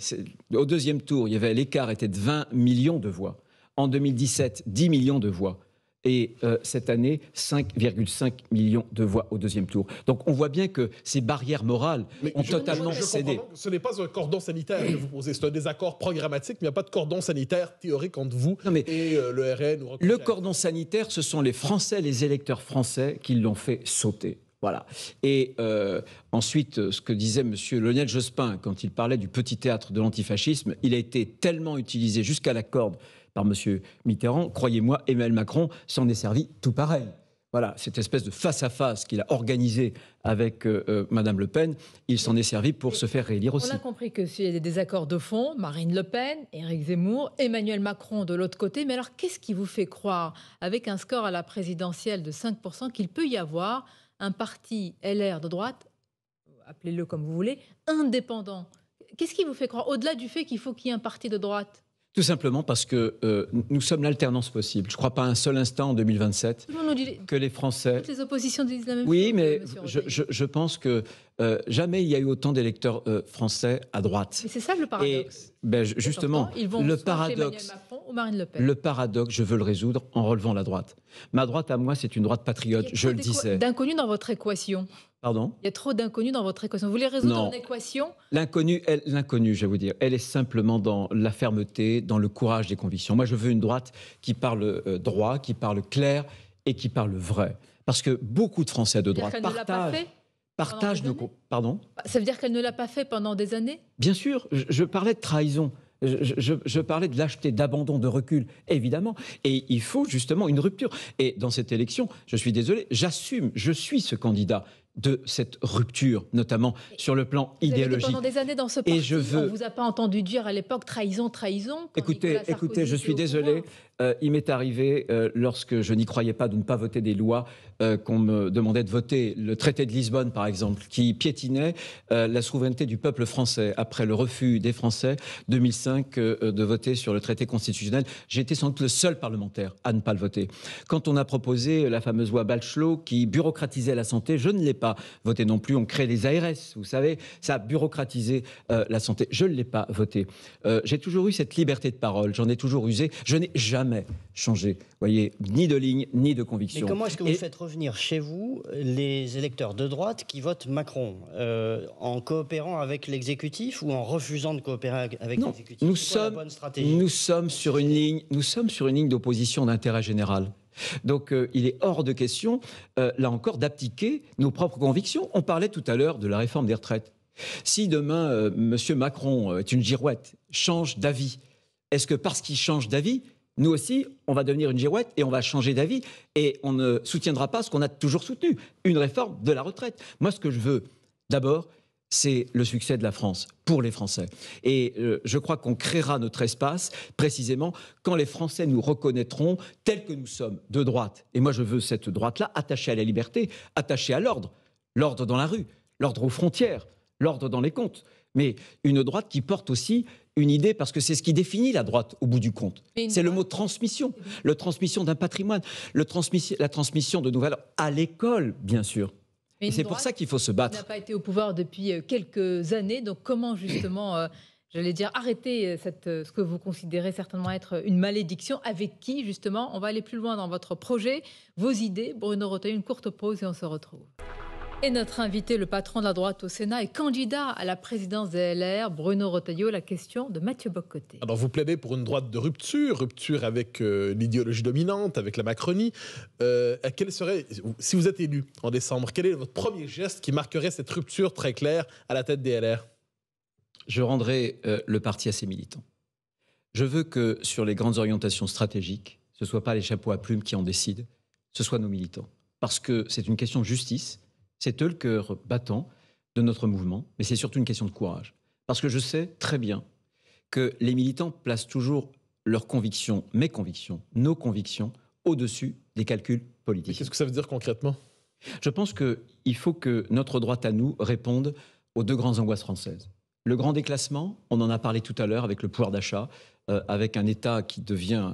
au deuxième tour, il y avait l'écart était de 20 millions de voix. En 2017, 10 millions de voix. Et euh, cette année, 5,5 millions de voix au deuxième tour. Donc on voit bien que ces barrières morales ont totalement cédé. Ce n'est pas un cordon sanitaire que vous posez, c'est un désaccord programmatique, mais il n'y a pas de cordon sanitaire théorique entre vous mais et euh, le RN. le cordon sanitaire, ce sont les Français, les électeurs français qui l'ont fait sauter. Voilà. Et euh, ensuite, ce que disait M. Lionel Jospin quand il parlait du petit théâtre de l'antifascisme, il a été tellement utilisé jusqu'à la corde par M. Mitterrand, croyez-moi, Emmanuel Macron s'en est servi tout pareil. Voilà, cette espèce de face-à-face qu'il a organisé avec euh, euh, Mme Le Pen, il s'en est servi pour se faire réélire aussi. On a compris que s'il y a des désaccords de fond, Marine Le Pen, Éric Zemmour, Emmanuel Macron de l'autre côté, mais alors qu'est-ce qui vous fait croire, avec un score à la présidentielle de 5%, qu'il peut y avoir un parti LR de droite, appelez-le comme vous voulez, indépendant Qu'est-ce qui vous fait croire, au-delà du fait qu'il faut qu'il y ait un parti de droite tout simplement parce que euh, nous sommes l'alternance possible. Je ne crois pas un seul instant en 2027 que les Français. Toutes les oppositions disent la même oui, chose. Oui, mais je, pense que euh, jamais il y a eu autant d'électeurs euh, français à droite. Mais c'est ça le paradoxe. Et, ben, justement, le paradoxe. le, paradoxe, je veux le résoudre en relevant la droite. Ma droite à moi, c'est une droite patriote, je le disais. D'inconnus dans votre équation. Pardon Il y a trop d'inconnus dans votre équation. Vous voulez résoudre non. équation L'inconnu, l'inconnu, je vais vous dire, elle est simplement dans la fermeté, dans le courage des convictions. Moi, je veux une droite qui parle euh, droit, qui parle clair et qui parle vrai. Parce que beaucoup de Français de droite partagent partage de... Pardon bah, Ça veut dire qu'elle ne l'a pas fait pendant des années Bien sûr, je, parlais de trahison. Je, parlais de lâcheté, d'abandon, de recul, évidemment. Et il faut justement une rupture. Et dans cette élection, je suis désolé, j'assume, je suis ce candidat de cette rupture, notamment sur le plan vous idéologique. Avez été pendant des années dans ce parti, et je veux... vous a pas entendu dire à l'époque trahison, trahison. Écoutez, écoutez, je suis désolé, euh, il m'est arrivé, euh, lorsque je n'y croyais pas, de ne pas voter des lois euh, qu'on me demandait de voter. Le traité de Lisbonne, par exemple, qui piétinait la souveraineté du peuple français après le refus des Français 2005 de voter sur le traité constitutionnel. J'étais sans doute le seul parlementaire à ne pas le voter. Quand on a proposé la fameuse loi Balchelot qui bureaucratisait la santé, je ne l'ai pas voté non plus. On crée les ARS, vous savez, ça a bureaucratisé la santé. Je ne l'ai pas voté. J'ai toujours eu cette liberté de parole, j'en ai toujours usé. Je n'ai jamais changer. voyez, ni de ligne, ni de conviction. Mais comment est-ce que vous faites revenir chez vous les électeurs de droite qui votent Macron euh, En coopérant avec l'exécutif ou en refusant de coopérer avec l'exécutif nous, sommes, nous sommes sur une ligne, nous sommes sur une ligne d'opposition d'intérêt général. Donc euh, il est hors de question, euh, là encore, d'appliquer nos propres convictions. On parlait tout à l'heure de la réforme des retraites. Si demain, M. Macron est une girouette, change d'avis, est-ce que parce qu'il change d'avis, nous aussi, on va devenir une girouette et on va changer d'avis et on ne soutiendra pas ce qu'on a toujours soutenu, une réforme de la retraite. Moi, ce que je veux, d'abord, c'est le succès de la France pour les Français. Et euh, je crois qu'on créera notre espace précisément quand les Français nous reconnaîtront tels que nous sommes, de droite. Et moi, je veux cette droite-là attachée à la liberté, attachée à l'ordre, l'ordre dans la rue, l'ordre aux frontières, l'ordre dans les comptes, mais une droite qui porte aussi une idée parce que c'est ce qui définit la droite au bout du compte. C'est le mot transmission, le transmission d'un patrimoine, le la transmission de nouvelles à l'école, bien sûr. c'est pour ça qu'il faut se battre. n'a pas été au pouvoir depuis euh, quelques années, donc comment justement, euh, j'allais dire, arrêter euh, cette, ce que vous considérez certainement être une malédiction Avec qui justement On va aller plus loin dans votre projet, vos idées. Bruno Rotay, une courte pause et on se retrouve. Et notre invité, le patron de la droite au Sénat et candidat à la présidence des LR, Bruno Retailleau, la question de Mathieu Bocoté. – Alors vous plaidez pour une droite de rupture, rupture avec euh, l'idéologie dominante, avec la Macronie. Euh, serait, si vous êtes élu en décembre, quel est votre premier geste qui marquerait cette rupture très claire à la tête des LR Je rendrai euh, le parti à ses militants. Je veux que sur les grandes orientations stratégiques, ce ne soit pas les chapeaux à plumes qui en décident, ce soit nos militants. Parce que c'est une question de justice c'est eux le cœur battant de notre mouvement, mais c'est surtout une question de courage. Parce que je sais très bien que les militants placent toujours leurs convictions, mes convictions, nos convictions, au-dessus des calculs politiques. Qu'est-ce que ça veut dire concrètement Je pense qu'il faut que notre droite à nous réponde aux deux grandes angoisses françaises. Le grand déclassement, on en a parlé tout à l'heure avec le pouvoir d'achat, euh, avec un État qui devient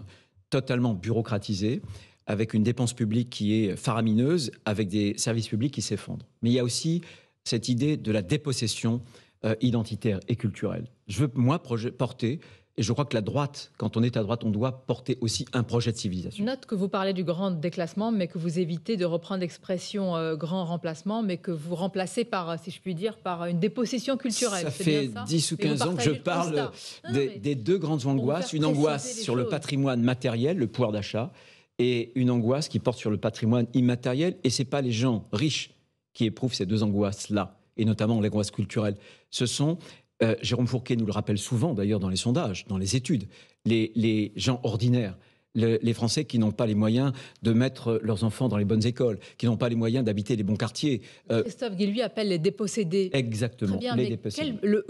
totalement bureaucratisé, avec une dépense publique qui est faramineuse, avec des services publics qui s'effondrent. Mais il y a aussi cette idée de la dépossession euh, identitaire et culturelle. Je veux, moi, porter et je crois que la droite, quand on est à droite, on doit porter aussi un projet de civilisation. Note que vous parlez du grand déclassement, mais que vous évitez de reprendre l'expression euh, grand remplacement, mais que vous remplacez par, euh, si je puis dire, par une dépossession culturelle. Ça fait 10 ou 15 ans que je parle des, deux grandes angoisses. Une angoisse sur le patrimoine matériel, le pouvoir d'achat, et une angoisse qui porte sur le patrimoine immatériel. Et ce n'est pas les gens riches qui éprouvent ces deux angoisses-là, et notamment l'angoisse culturelle. Ce sont, euh, Jérôme Fourquet nous le rappelle souvent d'ailleurs dans les sondages, dans les études, les, gens ordinaires. les Français qui n'ont pas les moyens de mettre leurs enfants dans les bonnes écoles, qui n'ont pas les moyens d'habiter les bons quartiers. Euh, Christophe Guy lui appelle les dépossédés. Exactement, bien, les dépossédés. Quel, le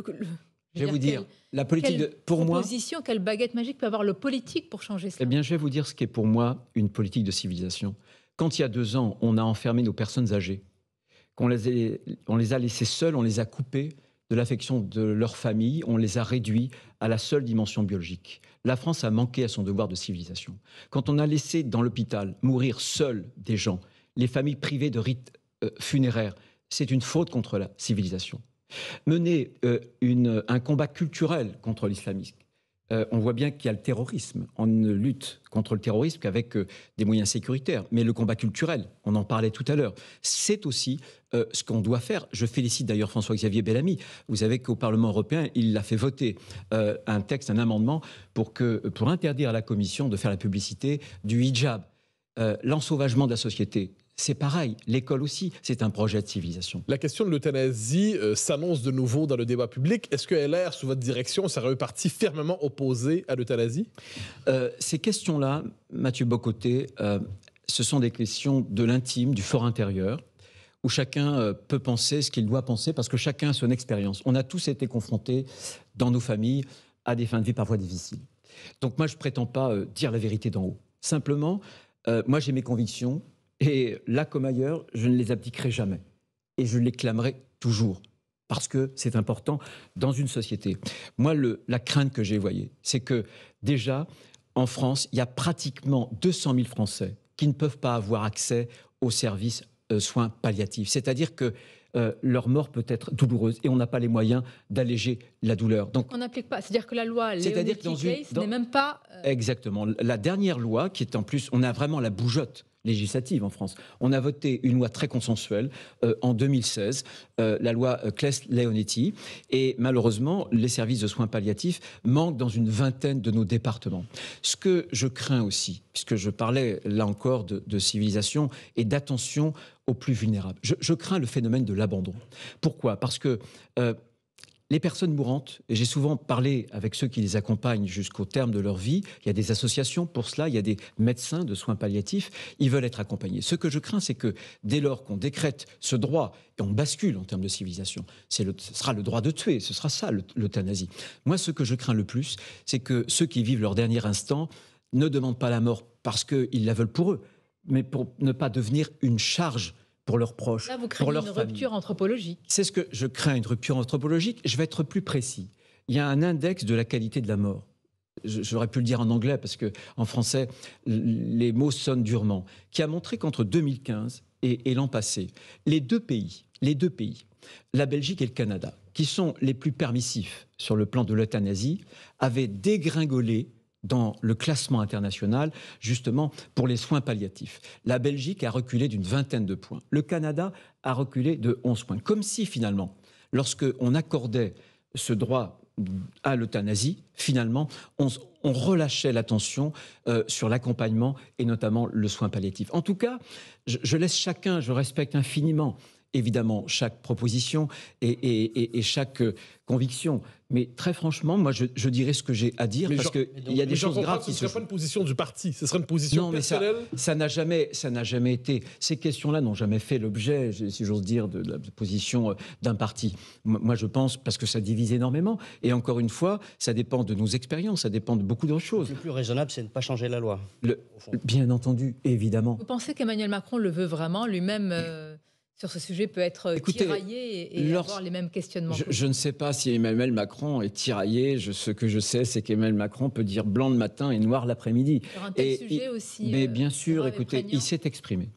je vais vous dire, la politique de, pour moi. Quelle baguette magique peut avoir le politique pour changer ça Eh bien, je vais vous dire ce qui est pour moi une politique de civilisation. Quand il y a deux ans, on a enfermé nos personnes âgées, qu'on les, on les a laissées seules, on les a coupées de l'affection de leur famille, on les a réduits à la seule dimension biologique. La France a manqué à son devoir de civilisation. Quand on a laissé dans l'hôpital mourir seuls des gens, les familles privées de rites euh, funéraires, c'est une faute contre la civilisation mener euh, un combat culturel contre l'islamisme. Euh, on voit bien qu'il y a le terrorisme. On ne lutte contre le terrorisme qu'avec euh, des moyens sécuritaires. Mais le combat culturel, on en parlait tout à l'heure, c'est aussi ce qu'on doit faire. Je félicite d'ailleurs François-Xavier Bellamy. Vous savez qu'au Parlement européen, il a fait voter un texte, un amendement pour, que, pour interdire à la Commission de faire la publicité du hijab. L'ensauvagement de la société, c'est pareil, l'école aussi, c'est un projet de civilisation. La question de l'euthanasie euh, s'annonce de nouveau dans le débat public. Est-ce que LR, sous votre direction, serait un parti fermement opposé à l'euthanasie euh, Ces questions-là, Mathieu Bocoté, euh, ce sont des questions de l'intime, du fort intérieur où chacun peut penser ce qu'il doit penser, parce que chacun a son expérience. On a tous été confrontés dans nos familles à des fins de vie parfois difficiles. Donc moi, je ne prétends pas dire la vérité d'en haut. Simplement, moi, j'ai mes convictions, et là comme ailleurs, je ne les abdiquerai jamais. Et je les clamerai toujours. Parce que c'est important dans une société. Moi, le, la crainte que j'ai voyée, c'est que déjà, en France, il y a pratiquement 200 000 Français qui ne peuvent pas avoir accès aux services euh, soins palliatifs. C'est-à-dire que euh, leur mort peut être douloureuse et on n'a pas les moyens d'alléger la douleur. Donc on n'applique pas, c'est-à-dire que la loi Leonetti-Case n'est même pas euh, exactement la dernière loi qui est en plus, on a vraiment la bougeotte législatives en France. On a voté une loi très consensuelle euh, en 2016, euh, la loi euh, Claes-Leonetti, et malheureusement, les services de soins palliatifs manquent dans une vingtaine de nos départements. Ce que je crains aussi, puisque je parlais là encore de, civilisation et d'attention aux plus vulnérables, je, crains le phénomène de l'abandon. Pourquoi Parce que les personnes mourantes, et j'ai souvent parlé avec ceux qui les accompagnent jusqu'au terme de leur vie, il y a des associations pour cela, il y a des médecins de soins palliatifs, ils veulent être accompagnés. Ce que je crains, c'est que dès lors qu'on décrète ce droit, et on bascule en termes de civilisation, ce sera le droit de tuer, ce sera ça l'euthanasie. Moi, ce que je crains le plus, c'est que ceux qui vivent leur dernier instant ne demandent pas la mort parce qu'ils la veulent pour eux, mais pour ne pas devenir une charge pour leurs proches, pour leur rupture anthropologique. C'est ce que je crains, une rupture anthropologique. Je vais être plus précis. Il y a un index de la qualité de la mort. J'aurais pu le dire en anglais parce que en français, les mots sonnent durement. Qui a montré qu'entre 2015 et, et l'an passé, les deux pays, les deux pays, la Belgique et le Canada, qui sont les plus permissifs sur le plan de l'euthanasie, avaient dégringolé dans le classement international, justement, pour les soins palliatifs. La Belgique a reculé d'une vingtaine de points. Le Canada a reculé de 11 points. Comme si, finalement, lorsque on accordait ce droit à l'euthanasie, finalement, on, relâchait l'attention euh, sur l'accompagnement et notamment le soin palliatif. En tout cas, je laisse chacun, je respecte infiniment évidemment chaque proposition et, chaque euh, conviction. Mais très franchement, moi, je, dirais ce que j'ai à dire parce qu'il y a des choses graves qui Ce ne serait pas une position du parti, ce serait une position non, personnelle. Mais ça n'a jamais, ça n'a jamais été. Ces questions-là n'ont jamais fait l'objet, si j'ose dire, de la position euh, d'un parti. Moi, je pense parce que ça divise énormément. Et encore une fois, ça dépend de nos expériences, ça dépend de beaucoup d'autres choses. Le plus raisonnable, c'est de ne pas changer la loi. bien entendu, évidemment. Vous pensez qu'Emmanuel Macron le veut vraiment lui-même euh, sur ce sujet peut être euh, tiraillé et, avoir les mêmes questionnements. Je, ne sais pas si Emmanuel Macron est tiraillé. Je, ce que je sais, c'est qu'Emmanuel Macron peut dire blanc le matin et noir l'après-midi. Sur un tel et, sujet aussi. Mais euh, bien sûr, écoutez, il s'est exprimé.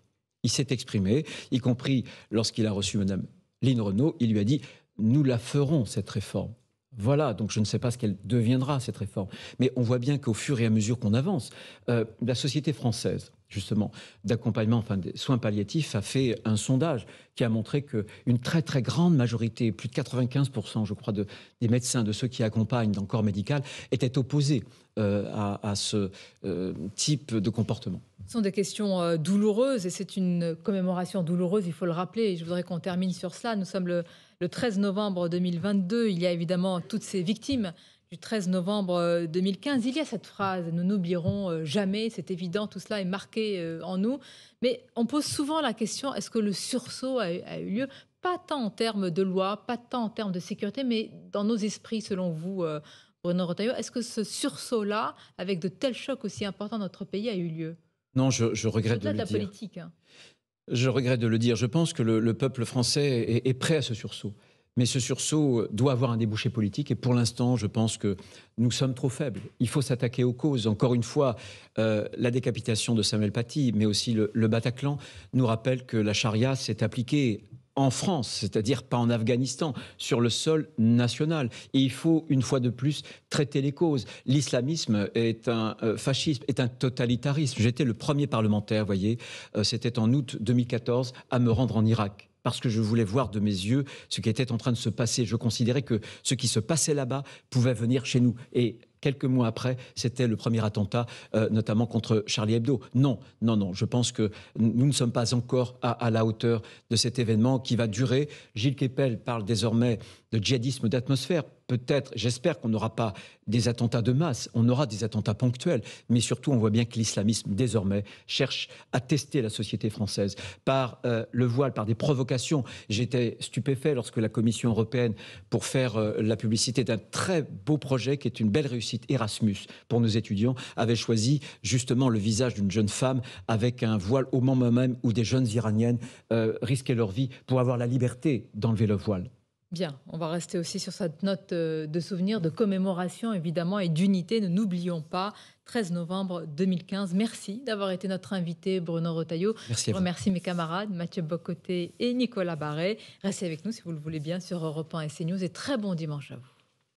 Il s'est exprimé, y compris lorsqu'il a reçu Madame Lynn Renaud. Il lui a dit Nous la ferons, cette réforme. Voilà, donc je ne sais pas ce qu'elle deviendra, cette réforme. Mais on voit bien qu'au fur et à mesure qu'on avance, euh, la société française, justement d'accompagnement, enfin des soins palliatifs, a fait un sondage qui a montré qu'une très très grande majorité, plus de 95% je crois, des médecins, de ceux qui accompagnent dans le corps médical, étaient opposés euh, à, ce euh, type de comportement. Ce sont des questions euh, douloureuses et c'est une commémoration douloureuse, il faut le rappeler. Et je voudrais qu'on termine sur cela. Nous sommes le 13 novembre 2022. Il y a évidemment toutes ces victimes du 13 novembre 2015, euh, il y a cette phrase Nous n'oublierons euh, jamais, c'est évident, tout cela est marqué euh, en nous. Mais on pose souvent la question est-ce que le sursaut a, eu lieu Pas tant en termes de loi, pas tant en termes de sécurité, mais dans nos esprits, selon vous, Bruno Retailleau, est-ce que ce sursaut-là, avec de tels chocs aussi importants dans notre pays, a eu lieu Non, je, regrette de le de la dire. politique. Hein. Je regrette de le dire. Je pense que le, peuple français est prêt à ce sursaut. Mais ce sursaut euh, doit avoir un débouché politique et pour l'instant, je pense que nous sommes trop faibles. Il faut s'attaquer aux causes. Encore une fois, euh, la décapitation de Samuel Paty, mais aussi le, Bataclan, nous rappelle que la charia s'est appliquée en France, c'est-à-dire pas en Afghanistan, sur le sol national. Et il faut, une fois de plus, traiter les causes. L'islamisme est un euh, fascisme, est un totalitarisme. J'étais le premier parlementaire, voyez, c'était en août 2014, à me rendre en Irak parce que je voulais voir de mes yeux ce qui était en train de se passer. Je considérais que ce qui se passait là-bas pouvait venir chez nous. Et quelques mois après, c'était le premier attentat, euh, notamment contre Charlie Hebdo. Non, non, non, je pense que nous ne sommes pas encore à, la hauteur de cet événement qui va durer. Gilles Kepel parle désormais de djihadisme d'atmosphère peut-être, j'espère qu'on n'aura pas des attentats de masse, on aura des attentats ponctuels, mais surtout on voit bien que l'islamisme désormais cherche à tester la société française par euh, le voile, par des provocations. J'étais stupéfait lorsque la Commission européenne, pour faire euh, la publicité d'un très beau projet qui est une belle réussite, Erasmus pour nos étudiants avait choisi justement le visage d'une jeune femme avec un voile au moment même où des jeunes iraniennes euh, risquaient leur vie pour avoir la liberté d'enlever le voile. Bien, on va rester aussi sur cette note euh, de souvenir, de commémoration évidemment et d'unité. Ne n'oublions pas, 13 novembre 2015. Merci d'avoir été notre invité, Bruno Rotaillot. Merci Je remercie mes camarades, Mathieu Bocoté et Nicolas Barret. Restez avec nous si vous le voulez bien sur Europe 1 et CNews et très bon dimanche à vous.